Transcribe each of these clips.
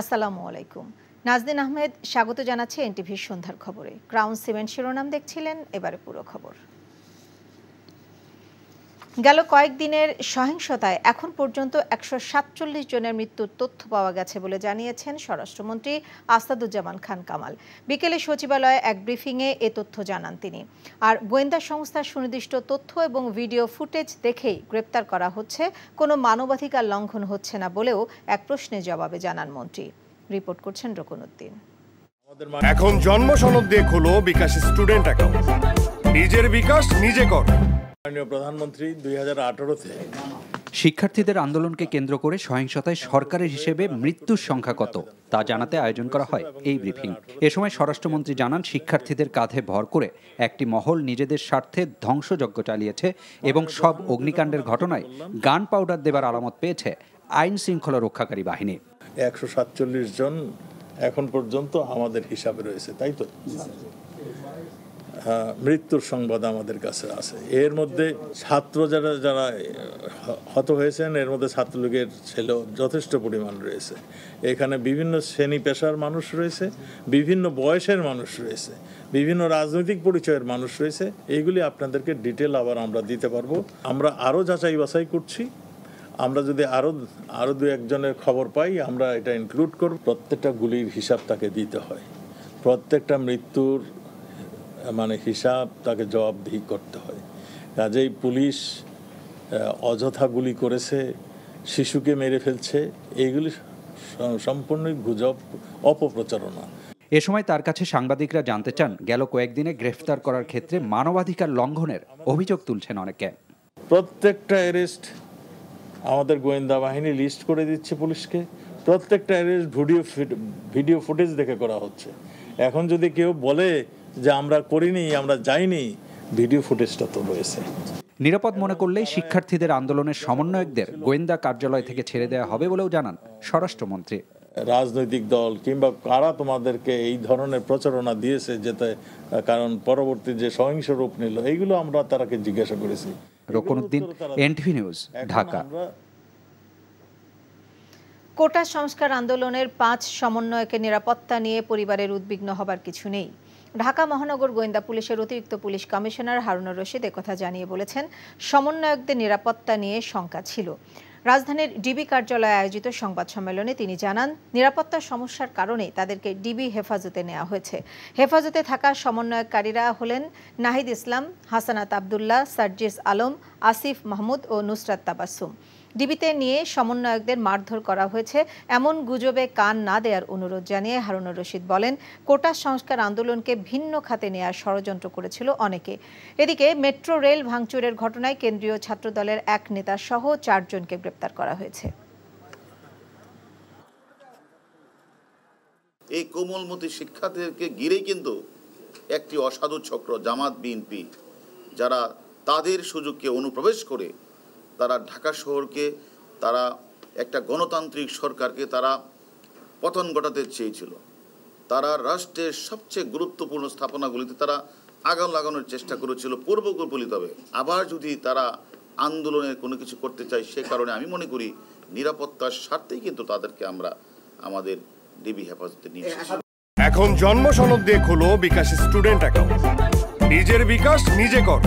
আসসালামু আলাইকুম নাজদিন আহমেদ স্বাগত জানাচ্ছে এনটিভির সন্ধ্যার খবরে ক্রাউন সিমেন্ট শিরোনাম দেখছিলেন এবারে পুরো খবর গেল কয়েকদিনের সহিংসতায় এখন পর্যন্ত একশো সাতচল্লিশ জনের মৃত্যুর তথ্য পাওয়া গেছে বলে জানিয়েছেন স্বরাষ্ট্রমন্ত্রী আসাদুজ্জামান খান কামাল বিকেলে সচিবালয়ে এক ব্রিফিংয়ে এ তথ্য জানান তিনি আর গোয়েন্দা সংস্থার সুনির্দিষ্ট তথ্য এবং ভিডিও ফুটেজ দেখেই গ্রেপ্তার করা হচ্ছে কোনো মানবাধিকার লঙ্ঘন হচ্ছে না বলেও এক প্রশ্নের জবাবে জানান মন্ত্রী রিপোর্ট করছেন রকনুদ্দিন এখন জন্ম সনদ দিয়ে খোলো বিকাশ স্টুডেন্ট অ্যাকাউন্ট নিজের বিকাশ নিজে কর প্রধানমন্ত্রী দুই শিক্ষার্থীদের আন্দোলনকে কেন্দ্র করে সহিংসতায় সরকারের হিসেবে মৃত্যুর সংখ্যা কত তা জানাতে আয়োজন করা হয় এই ব্রিফিং এ সময় স্বরাষ্ট্রমন্ত্রী জানান শিক্ষার্থীদের কাঁধে ভর করে একটি মহল নিজেদের স্বার্থে ধ্বংসযজ্ঞ চালিয়েছে এবং সব অগ্নিকাণ্ডের ঘটনায় গান পাউডার দেবার আলামত পেয়েছে আইন শৃঙ্খলা রক্ষাকারী বাহিনী একশো সাতচল্লিশ জন এখন পর্যন্ত আমাদের হিসাবে রয়েছে তাই তো মৃত্যুর সংবাদ আমাদের কাছে আছে এর মধ্যে ছাত্র যারা যারা হত হয়েছেন এর মধ্যে ছাত্রলীগের ছেলেও যথেষ্ট পরিমাণ রয়েছে এখানে বিভিন্ন শ্রেণী পেশার মানুষ রয়েছে বিভিন্ন বয়সের মানুষ রয়েছে বিভিন্ন রাজনৈতিক পরিচয়ের মানুষ রয়েছে এইগুলি আপনাদেরকে ডিটেল আবার আমরা দিতে পারবো আমরা আরও যাচাই বাছাই করছি আমরা যদি আরও আরও দু একজনের খবর পাই আমরা এটা ইনক্লুড করব প্রত্যেকটা গুলির হিসাব তাকে দিতে হয় প্রত্যেকটা মৃত্যুর মানে হিসাব তাকে জবাবদিহি করতে হয় কাজেই পুলিশ অযথা গুলি করেছে শিশুকে মেরে ফেলছে এইগুলি সম্পূর্ণই গুজব অপপ্রচারণা এ সময় তার কাছে সাংবাদিকরা জানতে চান গেল কয়েকদিনে গ্রেফতার করার ক্ষেত্রে মানবাধিকার লঙ্ঘনের অভিযোগ তুলছেন অনেকে প্রত্যেকটা অ্যারেস্ট আমাদের গোয়েন্দা বাহিনী লিস্ট করে দিচ্ছে পুলিশকে প্রত্যেকটা অ্যারেস্ট ভিডিও ভিডিও ফুটেজ দেখে করা হচ্ছে এখন যদি কেউ বলে যে আমরা করিনি আমরা যাইনি ভিডিও ফুটেজটা তো রয়েছে নিরাপদ মনে করলেই শিক্ষার্থীদের আন্দোলনের সমন্বয়কদের গোয়েন্দা কার্যালয় থেকে ছেড়ে দেওয়া হবে বলেও জানান স্বরাষ্ট্রমন্ত্রী রাজনৈতিক দল কিংবা কারা তোমাদেরকে এই ধরনের প্রচারণা দিয়েছে যেতে কারণ পরবর্তী যে সহিংস রূপ নিল এইগুলো আমরা তারাকে জিজ্ঞাসা করেছি Rokonuddin NTV news Dhaka quota সংস্কার আন্দোলনের পাঁচ সমন্বয়কে নিরাপত্তা নিয়ে পরিবারের উদ্বিগ্ন হবার কিছু নেই ঢাকা মহানগর গোয়েন্দা পুলিশের অতিরিক্ত পুলিশ কমিশনার হারুনুর রশিদ একথা জানিয়ে বলেছেন সমন্বয়কদের নিরাপত্তা নিয়ে শঙ্কা ছিল রাজধানীর ডিবি কার্যালয়ে আয়োজিত সংবাদ সম্মেলনে তিনি জানান নিরাপত্তা সমস্যার কারণে তাদেরকে ডিবি হেফাজতে নেওয়া হয়েছে হেফাজতে থাকা সমন্বয়কারীরা হলেন নাহিদ ইসলাম হাসানাত আবদুল্লাহ সার্জিস আলম আসিফ মাহমুদ ও নুসরাত তাবাসুম ডিবিতে নিয়ে সমন্বয়কদের মারধর করা হয়েছে এমন গুজবে কান না দেওয়ার অনুরোধ জানিয়ে হারুনুর রশিদ বলেন কোটা সংস্কার আন্দোলনকে ভিন্ন খাতে নেওয়ার ষড়যন্ত্র করেছিল অনেকে এদিকে মেট্রো রেল ভাঙচুরের ঘটনায় কেন্দ্রীয় ছাত্রদলের এক নেতা সহ চারজনকে গ্রেপ্তার করা হয়েছে এই কোমলমতি শিক্ষার্থীদেরকে ঘিরে কিন্তু একটি অসাধু চক্র জামাত বিএনপি যারা তাদের সুযোগকে অনুপ্রবেশ করে তারা ঢাকা শহরকে তারা একটা গণতান্ত্রিক সরকারকে তারা পতন ঘটাতে চেয়েছিল তারা রাষ্ট্রের সবচেয়ে গুরুত্বপূর্ণ স্থাপনাগুলিতে তারা আগাম লাগানোর চেষ্টা করেছিল পূর্বকল্পলিতভাবে আবার যদি তারা আন্দোলনের কোনো কিছু করতে চায় সে কারণে আমি মনে করি নিরাপত্তার স্বার্থেই কিন্তু তাদেরকে আমরা আমাদের ডিবি হেফাজতে নিয়ে এখন জন্ম সনদ দিয়ে খোলো বিকাশ স্টুডেন্ট অ্যাকাউন্ট নিজের বিকাশ নিজে কর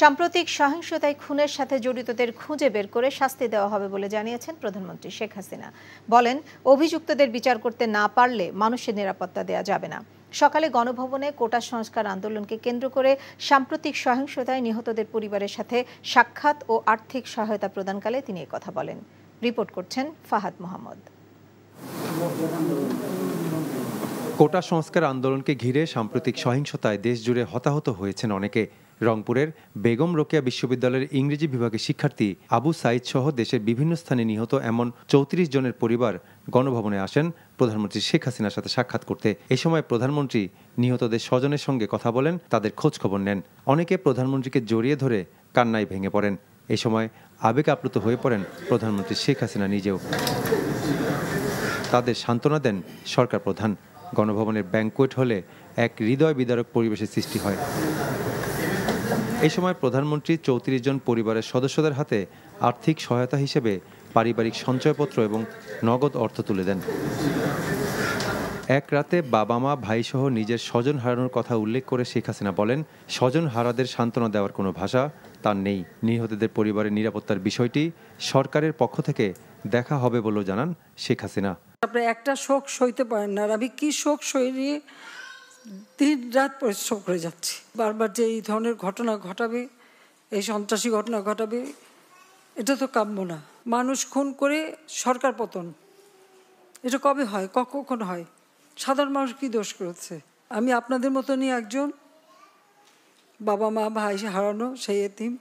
সাম্প্রতিক সহিংসতায় খুনের সাথে জড়িতদের খুঁজে বের করে শাস্তি দেওয়া হবে বলে জানিয়েছেন প্রধানমন্ত্রী শেখ হাসিনা বলেন অভিযুক্তদের বিচার করতে না পারলে মানুষের নিরাপত্তা দেওয়া যাবে না সকালে গণভবনে কোটা সংস্কার আন্দোলনকে কেন্দ্র করে সাম্প্রতিক সহিংসতায় নিহতদের পরিবারের সাথে সাক্ষাৎ ও আর্থিক সহায়তা প্রদানকালে তিনি কথা বলেন রিপোর্ট করছেন ফাহাদ মোহাম্মদ কোটা সংস্কার আন্দোলনকে ঘিরে সাম্প্রতিক সহিংসতায় দেশজুড়ে হতাহত হয়েছেন অনেকে রংপুরের বেগম রোকেয়া বিশ্ববিদ্যালয়ের ইংরেজি বিভাগের শিক্ষার্থী আবু সাইদ সহ দেশের বিভিন্ন স্থানে নিহত এমন চৌত্রিশ জনের পরিবার গণভবনে আসেন প্রধানমন্ত্রী শেখ হাসিনার সাথে সাক্ষাৎ করতে এ সময় প্রধানমন্ত্রী নিহতদের স্বজনের সঙ্গে কথা বলেন তাদের খোঁজ খবর নেন অনেকে প্রধানমন্ত্রীকে জড়িয়ে ধরে কান্নায় ভেঙে পড়েন এ সময় আবেগ আপ্লুত হয়ে পড়েন প্রধানমন্ত্রী শেখ হাসিনা নিজেও তাদের সান্ত্বনা দেন সরকার প্রধান গণভবনের ব্যাংকুয়েট হলে এক হৃদয় বিদারক পরিবেশের সৃষ্টি হয় এই সময় প্রধানমন্ত্রী চৌত্রিশ জন পরিবারের সদস্যদের হাতে আর্থিক সহায়তা হিসেবে পারিবারিক সঞ্চয়পত্র এবং নগদ অর্থ তুলে দেন এক রাতে বাবা মা ভাইসহ নিজের স্বজন হারানোর কথা উল্লেখ করে শেখ হাসিনা বলেন স্বজন হারাদের সান্ত্বনা দেওয়ার কোনো ভাষা তার নেই নিহতদের পরিবারের নিরাপত্তার বিষয়টি সরকারের পক্ষ থেকে দেখা হবে বলেও জানান শেখ হাসিনা আপনি একটা শোক সইতে পারেন না আমি কি শোক সইয়ে দিন রাত পরিশ্রম করে যাচ্ছি বারবার যে এই ধরনের ঘটনা ঘটাবে এই সন্ত্রাসী ঘটনা ঘটাবে এটা তো কাম্য না মানুষ খুন করে সরকার পতন এটা কবে হয় কখন হয় সাধারণ মানুষ কী দোষ করেছে আমি আপনাদের মতনই একজন বাবা মা ভাই হারানো সেই এতিম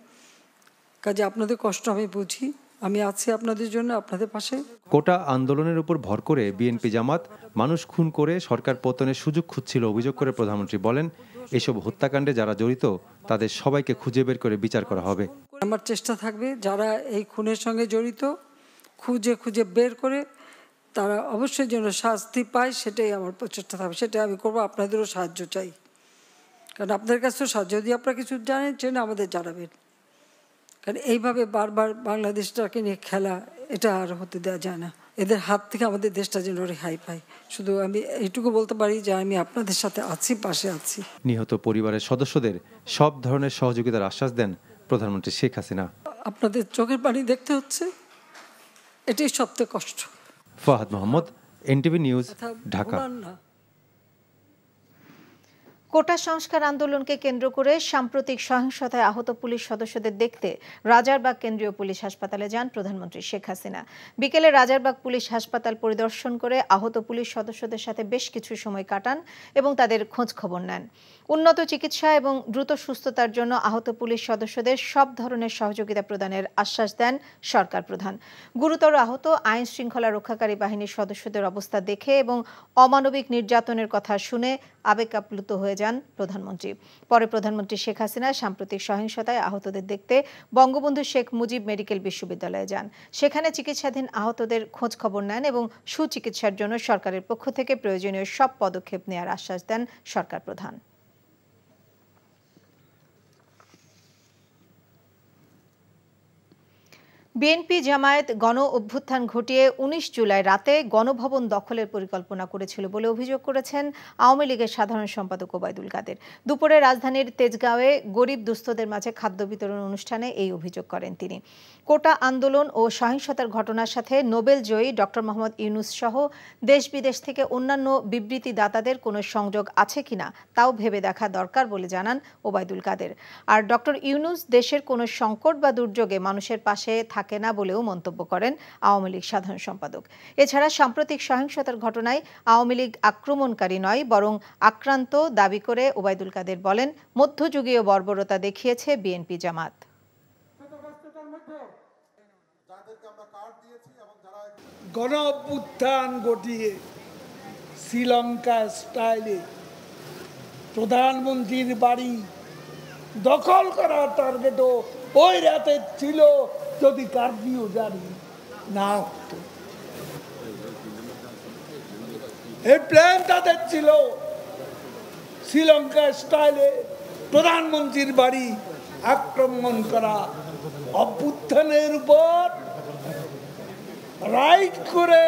কাজে আপনাদের কষ্ট আমি বুঝি আমি আছি আপনাদের জন্য আপনাদের পাশে কোটা আন্দোলনের উপর ভর করে বিএনপি জামাত মানুষ খুন করে সরকার পতনের সুযোগ খুঁজছিল অভিযোগ করে প্রধানমন্ত্রী বলেন এসব হত্যাকাণ্ডে যারা জড়িত তাদের সবাইকে খুঁজে বের করে বিচার করা হবে আমার চেষ্টা থাকবে যারা এই খুনের সঙ্গে জড়িত খুঁজে খুঁজে বের করে তারা অবশ্যই যেন শাস্তি পায় সেটাই আমার প্রচেষ্টা থাকবে সেটাই আমি করবো আপনাদেরও সাহায্য চাই কারণ আপনাদের কাছে সাহায্য যদি আপনারা কিছু জানেন সেটা আমাদের জানাবেন কারণ এইভাবে বারবার বাংলাদেশটাকে নিয়ে খেলা এটা আর হতে দেওয়া যায় না এদের হাত থেকে আমাদের দেশটা যেন রেহাই পায় শুধু আমি এইটুকু বলতে পারি যে আমি আপনাদের সাথে আছি পাশে আছি নিহত পরিবারের সদস্যদের সব ধরনের সহযোগিতার আশ্বাস দেন প্রধানমন্ত্রী শেখ হাসিনা আপনাদের চোখের পানি দেখতে হচ্ছে এটাই সবচেয়ে কষ্ট Fahad Mohammad NTV news Dhaka quota সংস্কার আন্দোলনকে কেন্দ্র করে সাম্প্রতিক সহিংসতায় আহত পুলিশ সদস্যদের দেখতে রাজারবাগ কেন্দ্রীয় পুলিশ হাসপাতালে যান প্রধানমন্ত্রী শেখ হাসিনা বিকেলে রাজারবাগ পুলিশ হাসপাতাল পরিদর্শন করে আহত পুলিশ সদস্যদের সাথে বেশ কিছু সময় কাটান এবং তাদের খোঁজ খবর নেন উন্নত চিকিৎসা এবং দ্রুত সুস্থতার জন্য আহত পুলিশ সদস্যদের সব ধরনের সহযোগিতা প্রদানের আশ্বাস দেন সরকার প্রধান গুরুতর আহত আইন শৃঙ্খলা রক্ষাকারী বাহিনীর সদস্যদের অবস্থা দেখে এবং অমানবিক নির্যাতনের কথা শুনে আবেগ আপ্লুত হয়ে যায় যান প্রধানমন্ত্রী পরে প্রধানমন্ত্রী শেখ হাসিনা সাম্প্রতিক সহিংসতায় আহতদের দেখতে বঙ্গবন্ধু শেখ মুজিব মেডিকেল বিশ্ববিদ্যালয়ে যান সেখানে চিকিৎসাধীন আহতদের খোঁজ খবর নেন এবং সুচিকিৎসার জন্য সরকারের পক্ষ থেকে প্রয়োজনীয় সব পদক্ষেপ নেওয়ার আশ্বাস দেন সরকার প্রধান বিএনপি জামায়াত গণ অভ্যুত্থান ঘটিয়ে ১৯ জুলাই রাতে গণভবন দখলের পরিকল্পনা করেছিল বলে অভিযোগ করেছেন আওয়ামী লীগের সাধারণ সম্পাদক ওবায়দুল কাদের দুপুরে রাজধানীর তেজগাঁওয়ে গরিব দুস্থদের মাঝে খাদ্য বিতরণ অনুষ্ঠানে এই অভিযোগ করেন তিনি কোটা আন্দোলন ও সহিংসতার ঘটনার সাথে নোবেল জয়ী ডক্টর মোহাম্মদ ইউনুস সহ দেশ বিদেশ থেকে অন্যান্য বিবৃতিদাতাদের কোনো সংযোগ আছে কিনা তাও ভেবে দেখা দরকার বলে জানান ওবায়দুল কাদের আর ডক্টর ইউনুস দেশের কোনো সংকট বা দুর্যোগে মানুষের পাশে থাকে থাকে না বলেও মন্তব্য করেন আওয়ামী লীগ সাধারণ সম্পাদক এছাড়া সাম্প্রতিক সহিংসতার ঘটনায় আওয়ামী লীগ আক্রমণকারী নয় বরং আক্রান্ত দাবি করে ওবায়দুল কাদের বলেন মধ্যযুগীয় বর্বরতা দেখিয়েছে বিএনপি জামাত গণ অভ্যুত্থান ঘটিয়ে শ্রীলঙ্কা স্টাইলে প্রধানমন্ত্রীর বাড়ি দখল করার টার্গেটও ওই রাতে ছিল যদি কার্ফিউ জারি না এই প্ল্যান তাদের ছিল শ্রীলঙ্কা স্টাইলে প্রধানমন্ত্রীর বাড়ি আক্রমণ করা অভ্যুত্থানের উপর রাইট করে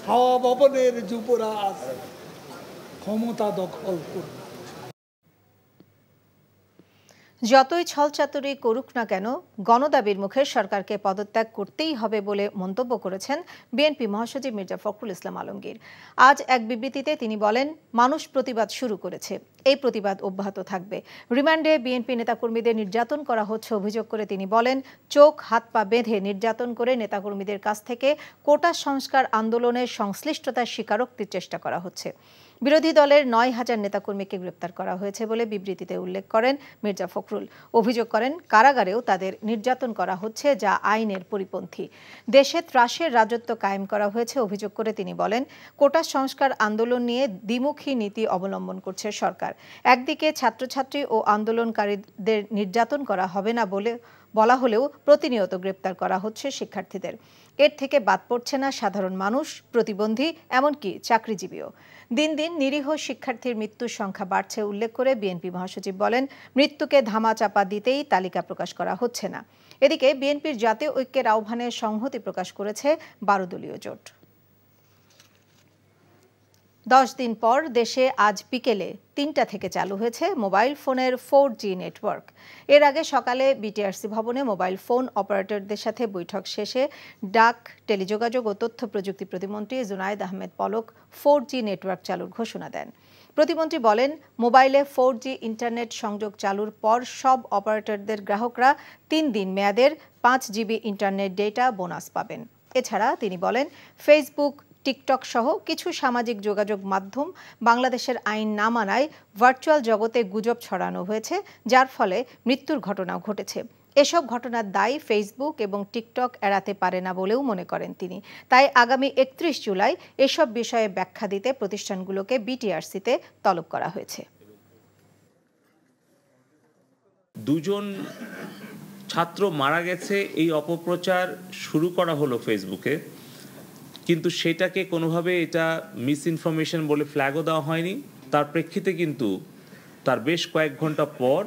সভবনের যুবরাজ ক্ষমতা দখল করবে যতই ছলচাতুরি করুক না কেন গণদাবির মুখে সরকারকে পদত্যাগ করতেই হবে বলে মন্তব্য করেছেন বিএনপি মহাসচিব মির্জা ফখরুল ইসলাম আলমগীর আজ এক বিবৃতিতে তিনি বলেন মানুষ প্রতিবাদ শুরু করেছে এই প্রতিবাদ অব্যাহত থাকবে রিমান্ডে বিএনপি নেতাকর্মীদের নির্যাতন করা হচ্ছে অভিযোগ করে তিনি বলেন চোখ হাত পা বেঁধে নির্যাতন করে নেতাকর্মীদের কাছ থেকে কোটা সংস্কার আন্দোলনের সংশ্লিষ্টতার স্বীকারোক্তির চেষ্টা করা হচ্ছে বিরোধী দলের নয় হাজার নেতাকর্মীকে গ্রেপ্তার করা হয়েছে বলে বিবৃতিতে উল্লেখ করেন মির্জা ফখরুল অভিযোগ করেন কারাগারেও তাদের নির্যাতন করা হচ্ছে যা আইনের পরিপন্থী দেশে ত্রাসের রাজত্ব কায়েম করা হয়েছে অভিযোগ করে তিনি বলেন কোটা সংস্কার আন্দোলন নিয়ে দ্বিমুখী নীতি অবলম্বন করছে সরকার একদিকে ছাত্রছাত্রী ও আন্দোলনকারীদের নির্যাতন করা হবে না বলে বলা হলেও প্রতিনিয়ত গ্রেপ্তার করা হচ্ছে শিক্ষার্থীদের এর থেকে বাদ পড়ছে না সাধারণ মানুষ প্রতিবন্ধী এমনকি চাকরিজীবীও দিন দিন নিরীহ শিক্ষার্থীর মৃত্যুর সংখ্যা বাড়ছে উল্লেখ করে বিএনপি মহাসচিব বলেন মৃত্যুকে ধামাচাপা দিতেই তালিকা প্রকাশ করা হচ্ছে না এদিকে বিএনপির জাতীয় ঐক্যের আহ্বানে সংহতি প্রকাশ করেছে বারো দলীয় জোট দশ দিন পর দেশে আজ বিকেলে তিনটা থেকে চালু হয়েছে মোবাইল ফোনের ফোর জি নেটওয়ার্ক এর আগে সকালে বিটিআরসি ভবনে মোবাইল ফোন অপারেটরদের সাথে বৈঠক শেষে ডাক টেলিযোগাযোগ ও তথ্য প্রযুক্তি প্রতিমন্ত্রী Junaid Ahmed Palak four G network চালুর ঘোষণা দেন প্রতিমন্ত্রী বলেন মোবাইলে ফোর জি ইন্টারনেট সংযোগ চালুর পর সব অপারেটরদের গ্রাহকরা তিন দিন মেয়াদের পাঁচ জিবি ইন্টারনেট ডেটা বোনাস পাবেন এছাড়া তিনি বলেন ফেসবুক টিকটক সহ কিছু সামাজিক যোগাযোগ মাধ্যম বাংলাদেশের আইন না মানায় ভার্চুয়াল জগতে গুজব ছড়ানো হয়েছে যার ফলে মৃত্যুর ঘটনাও ঘটেছে এসব ঘটনার দায় ফেসবুক এবং টিকটক এড়াতে পারে না বলেও মনে করেন তিনি তাই আগামী একত্রিশ জুলাই এসব বিষয়ে ব্যাখ্যা দিতে প্রতিষ্ঠানগুলোকে বিটিআরসিতে তলব করা হয়েছে দুজন ছাত্র মারা গেছে এই অপপ্রচার শুরু করা হলো ফেসবুকে কিন্তু সেটাকে কোনোভাবে এটা মিস ইনফরমেশন বলে ফ্ল্যাগও দেওয়া হয়নি তার প্রেক্ষিতে কিন্তু তার বেশ কয়েক ঘন্টা পর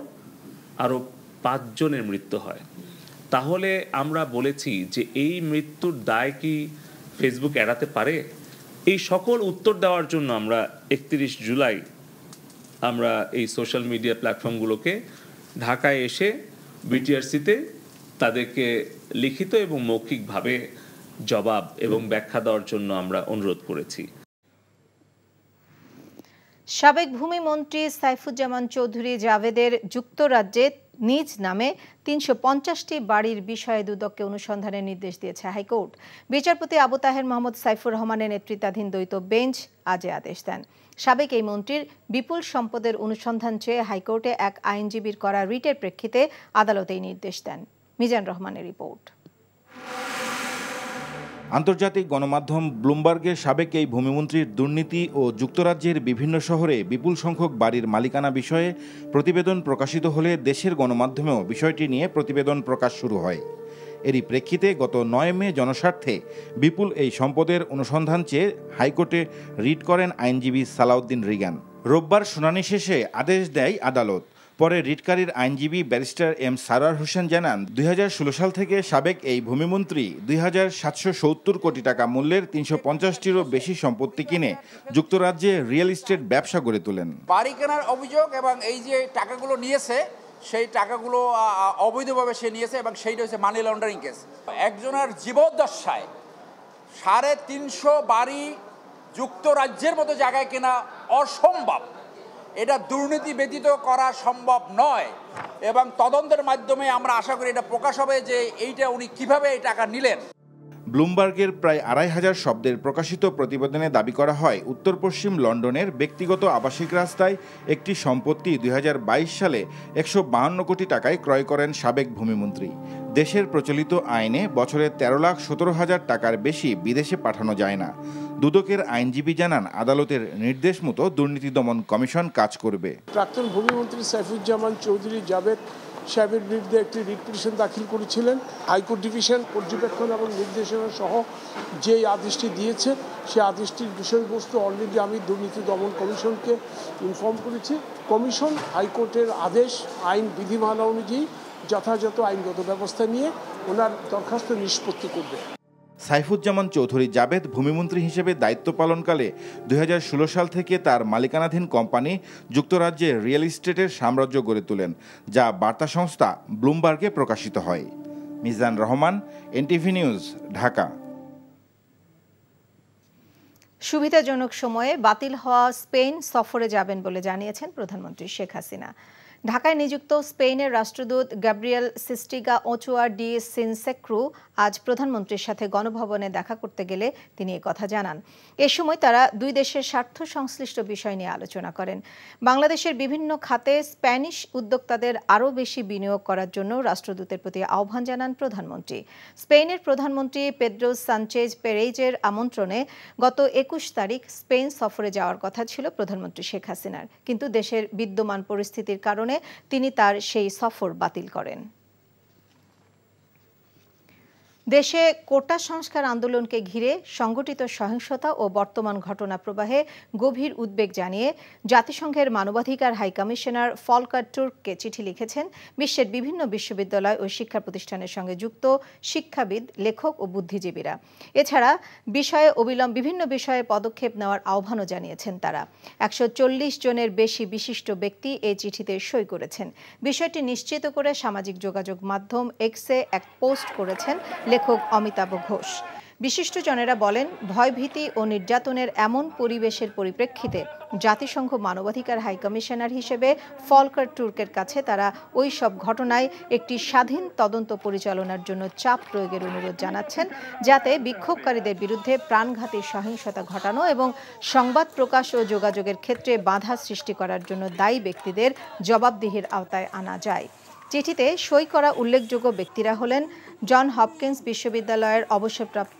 আরও পাঁচজনের মৃত্যু হয় তাহলে আমরা বলেছি যে এই মৃত্যুর দায় কি ফেসবুক এড়াতে পারে এই সকল উত্তর দেওয়ার জন্য আমরা একত্রিশ জুলাই আমরা এই সোশ্যাল মিডিয়া প্ল্যাটফর্মগুলোকে ঢাকায় এসে বিটিআরসিতে তাদেরকে লিখিত এবং মৌখিকভাবে জবাব এবং ব্যাখ্যা দেওয়ার জন্য আমরা অনুরোধ করেছি সাবেক মন্ত্রী সাইফুজ্জামান চৌধুরী জাভেদের যুক্তরাজ্যে নিজ নামে তিনশো পঞ্চাশটি বাড়ির বিষয়ে দুদককে অনুসন্ধানের নির্দেশ দিয়েছে হাইকোর্ট বিচারপতি আবু তাহের মোহাম্মদ সাইফুর রহমানের নেতৃত্বাধীন দ্বৈত বেঞ্চ আজে আদেশ দেন সাবেক এই মন্ত্রীর বিপুল সম্পদের অনুসন্ধান চেয়ে হাইকোর্টে এক আইনজীবীর করা রিটের প্রেক্ষিতে আদালতেই নির্দেশ দেন মিজান রহমানের রিপোর্ট আন্তর্জাতিক গণমাধ্যম ব্লুমবার্গের সাবেক এই ভূমিমন্ত্রীর দুর্নীতি ও যুক্তরাজ্যের বিভিন্ন শহরে বিপুল সংখ্যক বাড়ির মালিকানা বিষয়ে প্রতিবেদন প্রকাশিত হলে দেশের গণমাধ্যমেও বিষয়টি নিয়ে প্রতিবেদন প্রকাশ শুরু হয় এরই প্রেক্ষিতে গত নয় মে জনস্বার্থে বিপুল এই সম্পদের অনুসন্ধান চেয়ে হাইকোর্টে রিট করেন আইনজীবী সালাউদ্দিন রিগান রোববার শুনানি শেষে আদেশ দেয় আদালত পরে রিটকারীর আইনজীবী ব্যারিস্টার এম সারার হোসেন জানান দুই সাল থেকে সাবেক এই ভূমিমন্ত্রী দুই কোটি টাকা মূল্যের তিনশো পঞ্চাশটিরও বেশি সম্পত্তি কিনে যুক্তরাজ্যে রিয়েল ইস্টেট ব্যবসা গড়ে তোলেন বাড়ি কেনার অভিযোগ এবং এই যে টাকাগুলো নিয়েছে সেই টাকাগুলো অবৈধভাবে সে নিয়েছে এবং সেইটা হচ্ছে মানি লন্ডারিং কেস একজনের জীবদ্দশায় সাড়ে তিনশো বাড়ি যুক্তরাজ্যের মতো জায়গায় কেনা অসম্ভব এটা দুর্নীতি ব্যতীত করা সম্ভব নয় এবং তদন্তের মাধ্যমে আমরা আশা করি এটা প্রকাশ হবে যে এইটা উনি কিভাবে এই টাকা নিলেন ব্লুমবার্গের প্রায় আড়াই হাজার শব্দের প্রকাশিত প্রতিবেদনে দাবি করা হয় উত্তর পশ্চিম লন্ডনের ব্যক্তিগত আবাসিক রাস্তায় একটি সম্পত্তি দুই সালে একশো কোটি টাকায় ক্রয় করেন সাবেক ভূমিমন্ত্রী দেশের প্রচলিত আইনে বছরে তেরো লাখ সতেরো হাজার টাকার বেশি বিদেশে পাঠানো যায় না দুদকের আইনজীবী জানান আদালতের নির্দেশ মতো দুর্নীতি দমন কমিশন কাজ করবে প্রাক্তন ভূমিমন্ত্রী সাইফুজ্জামান চৌধুরী জাবেদ সাহেবের বিরুদ্ধে একটি রিপ্রেশন দাখিল করেছিলেন হাইকোর্ট ডিভিশন পর্যবেক্ষণ এবং নির্দেশনা সহ যে আদেশটি দিয়েছে সে আদেশটির বিষয়বস্তু অলরেডি আমি দুর্নীতি দমন কমিশনকে ইনফর্ম করেছি কমিশন হাইকোর্টের আদেশ আইন বিধিমালা অনুযায়ী যথাযথ আইনগত ব্যবস্থা নিয়ে ওনার দরখাস্ত নিষ্পত্তি করবে সাইফুজ্জামান চৌধুরী জাবেদ ভূমিমন্ত্রী হিসেবে দায়িত্ব পালনকালে দুই সাল থেকে তার মালিকানাধীন কোম্পানি যুক্তরাজ্যে রিয়েল ইস্টেটের সাম্রাজ্য গড়ে তোলেন যা বার্তা সংস্থা ব্লুমবার্গে প্রকাশিত হয় মিজান রহমান এনটিভি নিউজ ঢাকা সুবিধাজনক সময়ে বাতিল হওয়া স্পেন সফরে যাবেন বলে জানিয়েছেন প্রধানমন্ত্রী শেখ হাসিনা ঢাকায় নিযুক্ত স্পেনের রাষ্ট্রদূত গ্যাব্রিয়েল সিস্টিগা ওচুয়া ডি সিনসেক্রু আজ প্রধানমন্ত্রীর সাথে গণভবনে দেখা করতে গেলে তিনি কথা জানান এ সময় তারা দুই দেশের স্বার্থ সংশ্লিষ্ট বিষয় নিয়ে আলোচনা করেন বাংলাদেশের বিভিন্ন খাতে স্প্যানিশ উদ্যোক্তাদের আরও বেশি বিনিয়োগ করার জন্য রাষ্ট্রদূতের প্রতি আহ্বান জানান প্রধানমন্ত্রী স্পেনের প্রধানমন্ত্রী পেড্রো সানচেজ পেরেইজের আমন্ত্রণে গত একুশ তারিখ স্পেন সফরে যাওয়ার কথা ছিল প্রধানমন্ত্রী শেখ হাসিনার কিন্তু দেশের বিদ্যমান পরিস্থিতির কারণে তিনি তার সেই সফর বাতিল করেন দেশে কোটা সংস্কার আন্দোলনকে ঘিরে সংগঠিত সহিংসতা ও বর্তমান ঘটনা প্রবাহে গভীর উদ্বেগ জানিয়ে জাতিসংঘের মানবাধিকার হাইকমিশনার ফলকার টুর্ককে চিঠি লিখেছেন বিশ্বের বিভিন্ন বিশ্ববিদ্যালয় ও শিক্ষা প্রতিষ্ঠানের সঙ্গে যুক্ত শিক্ষাবিদ লেখক ও বুদ্ধিজীবীরা এছাড়া বিষয়ে অবিলম বিভিন্ন বিষয়ে পদক্ষেপ নেওয়ার আহ্বানও জানিয়েছেন তারা একশো জনের বেশি বিশিষ্ট ব্যক্তি এই চিঠিতে সই করেছেন বিষয়টি নিশ্চিত করে সামাজিক যোগাযোগ মাধ্যম এক্সে এক পোস্ট করেছেন লেখক অমিতাভ ঘোষ বিশিষ্ট জনেরা বলেন ভয়ভীতি ও নির্যাতনের এমন পরিবেশের পরিপ্রেক্ষিতে জাতিসংঘ মানবাধিকার হাইকমিশনার হিসেবে ফলকার টুর্কের কাছে তারা ওই সব ঘটনায় একটি স্বাধীন তদন্ত পরিচালনার জন্য চাপ প্রয়োগের অনুরোধ জানাচ্ছেন যাতে বিক্ষোভকারীদের বিরুদ্ধে প্রাণঘাতী সহিংসতা ঘটানো এবং সংবাদ প্রকাশ ও যোগাযোগের ক্ষেত্রে বাধা সৃষ্টি করার জন্য দায়ী ব্যক্তিদের জবাবদিহির আওতায় আনা যায় চিঠিতে সই করা উল্লেখযোগ্য ব্যক্তিরা হলেন জন হপকিন্স বিশ্ববিদ্যালয়ের অবসরপ্রাপ্ত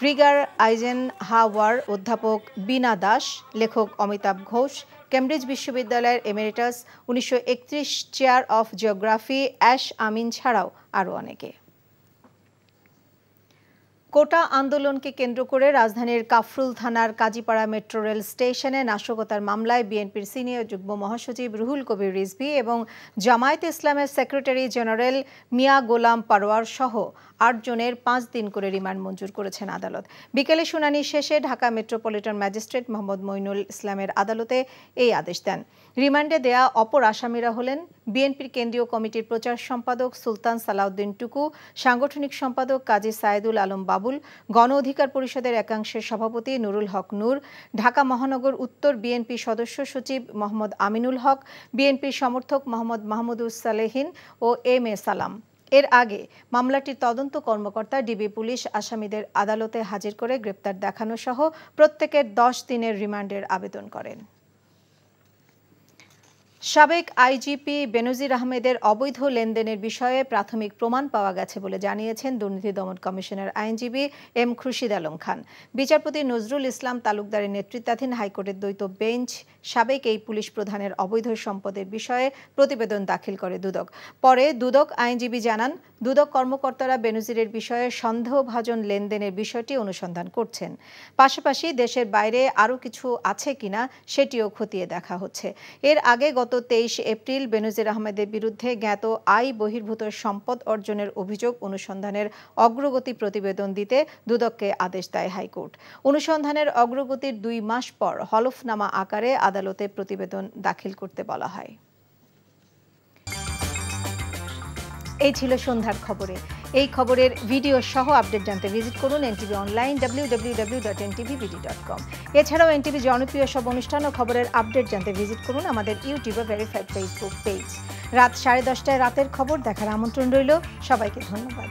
গ্রিগার আইজেন হাওয়ার অধ্যাপক বিনা দাস লেখক অমিতাভ ঘোষ কেমব্রিজ বিশ্ববিদ্যালয়ের এমেরিটাস উনিশশো chair of geography Ash Amin ছাড়াও আরও অনেকে কোটা আন্দোলনকে কেন্দ্র করে রাজধানীর কাফরুল থানার কাজীপাড়া মেট্রো রেল স্টেশনে নাশকতার মামলায় বিএনপির সিনিয়র যুগ্ম মহাসচিব রুহুল কবির রিজভি এবং জামায়াত ইসলামের সেক্রেটারি জেনারেল মিয়া গোলাম পারোয়ার সহ আটজনের পাঁচ দিন করে রিমান্ড মঞ্জুর করেছেন আদালত বিকেলে শুনানি শেষে ঢাকা মেট্রোপলিটন ম্যাজিস্ট্রেট মোহাম্মদ মইনুল ইসলামের আদালতে এই আদেশ দেন রিমান্ডে দেয়া অপর আসামিরা হলেন বিএনপির কেন্দ্রীয় কমিটির প্রচার সম্পাদক সুলতান সালাউদ্দিন টুকু সাংগঠনিক সম্পাদক কাজী সায়েদুল আলম বাবুল গণ অধিকার পরিষদের একাংশের সভাপতি নুরুল হক নূর ঢাকা মহানগর উত্তর বিএনপি সদস্য সচিব মোহাম্মদ আমিনুল হক বিএনপির সমর্থক মোহাম্মদ মাহমুদুস সালেহিন ও এম এ সালাম এর আগে মামলাটির তদন্ত কর্মকর্তা ডিবি পুলিশ আসামিদের আদালতে হাজির করে গ্রেপ্তার দেখানো সহ প্রত্যেকের দশ দিনের রিমান্ডের আবেদন করেন সাবেক আইজিপি বেনজির আহমেদের অবৈধ লেনদেনের বিষয়ে প্রাথমিক প্রমাণ পাওয়া গেছে বলে জানিয়েছেন দুর্নীতি দমন কমিশনের আইনজীবী এম খুরশিদ আলম খান বিচারপতি নজরুল ইসলাম তালুকদারের নেতৃত্বাধীন হাইকোর্টের দ্বৈত বেঞ্চ সাবেক এই পুলিশ প্রধানের অবৈধ সম্পদের বিষয়ে প্রতিবেদন দাখিল করে দুদক পরে দুদক আইনজীবী জানান দুদক কর্মকর্তারা বেনজিরের বিষয়ে সন্দেহভাজন লেনদেনের বিষয়টি অনুসন্ধান করছেন পাশাপাশি দেশের বাইরে আরও কিছু আছে কিনা সেটিও খতিয়ে দেখা হচ্ছে এর আগে গত গত তেইশ এপ্রিল বেনজির আহমেদের বিরুদ্ধে জ্ঞাত আই বহির্ভূত সম্পদ অর্জনের অভিযোগ অনুসন্ধানের অগ্রগতি প্রতিবেদন দিতে দুদককে আদেশ দেয় হাইকোর্ট অনুসন্ধানের অগ্রগতির দুই মাস পর হলফনামা আকারে আদালতে প্রতিবেদন দাখিল করতে বলা হয় এই ছিল সন্ধ্যার খবরে এই খবরের ভিডিও সহ আপডেট জানতে ভিজিট করুন এনটিভি অনলাইন কম এছাড়াও এনটিভি জনপ্রিয় সব অনুষ্ঠান ও খবরের আপডেট জানতে ভিজিট করুন আমাদের ইউটিউব ও ভেরিফাইড ফেসবুক পেজ রাত সাড়ে দশটায় রাতের খবর দেখার আমন্ত্রণ রইল সবাইকে ধন্যবাদ